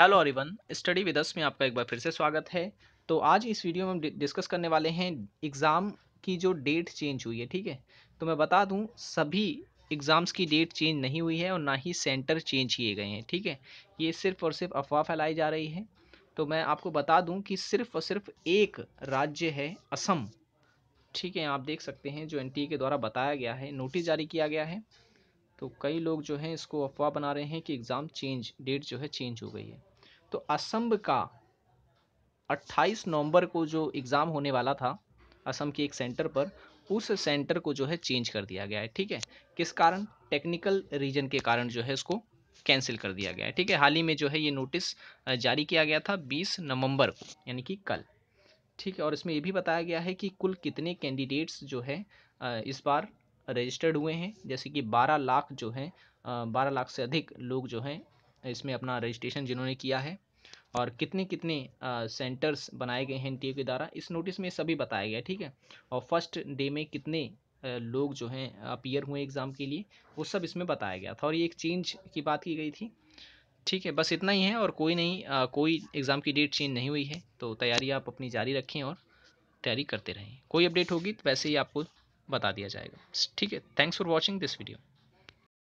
hello everyone study with us में आपका एक बार फिर से स्वागत है तो आज इस वीडियो में हम डिस्कस करने वाले हैं एग्ज़ाम की जो डेट चेंज हुई है ठीक है तो मैं बता दूं सभी एग्ज़ाम्स की डेट चेंज नहीं हुई है और ना ही सेंटर चेंज किए गए हैं ठीक है ये सिर्फ और सिर्फ अफवाह फैलाई जा रही है तो मैं आपको बता दूँ कि सिर्फ और सिर्फ एक राज्य है असम ठीक है आप देख सकते हैं जो एन के द्वारा बताया गया है नोटिस जारी किया गया है तो कई लोग जो हैं इसको अफवाह बना रहे हैं कि एग्ज़ाम चेंज डेट जो है चेंज हो गई है तो असम का 28 नवंबर को जो एग्ज़ाम होने वाला था असम के एक सेंटर पर उस सेंटर को जो है चेंज कर दिया गया है ठीक है किस कारण टेक्निकल रीजन के कारण जो है इसको कैंसिल कर दिया गया है ठीक है हाल ही में जो है ये नोटिस जारी किया गया था 20 नवंबर को यानी कि कल ठीक है और इसमें ये भी बताया गया है कि कुल कितने कैंडिडेट्स जो है इस बार रजिस्टर्ड हुए हैं जैसे कि बारह लाख जो हैं बारह लाख से अधिक लोग जो हैं इसमें अपना रजिस्ट्रेशन जिन्होंने किया है और कितने कितने सेंटर्स बनाए गए हैं एन के द्वारा इस नोटिस में सभी बताया गया ठीक है और फर्स्ट डे में कितने लोग जो हैं अपीयर हुए एग्ज़ाम के लिए वो सब इसमें बताया गया था और ये एक चेंज की बात की गई थी ठीक है बस इतना ही है और कोई नहीं आ, कोई एग्ज़ाम की डेट चेंज नहीं हुई है तो तैयारी आप अपनी जारी रखें और तैयारी करते रहें कोई अपडेट होगी तो वैसे ही आपको बता दिया जाएगा ठीक है thanks for watching this video